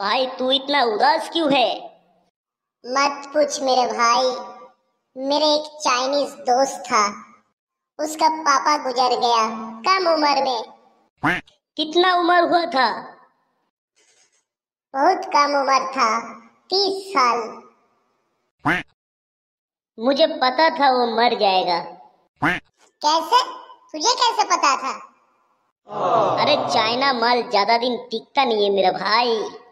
भाई तू इतना उदास क्यों है मत पूछ मेरे भाई मेरे एक चाइनीज दोस्त था उसका पापा गुजर गया कम उम्र में कितना उम्र हुआ था बहुत कम उम्र था तीस साल मुझे पता था वो मर जाएगा कैसे तुझे कैसे पता था अरे चाइना माल ज्यादा दिन टिकता नहीं है मेरा भाई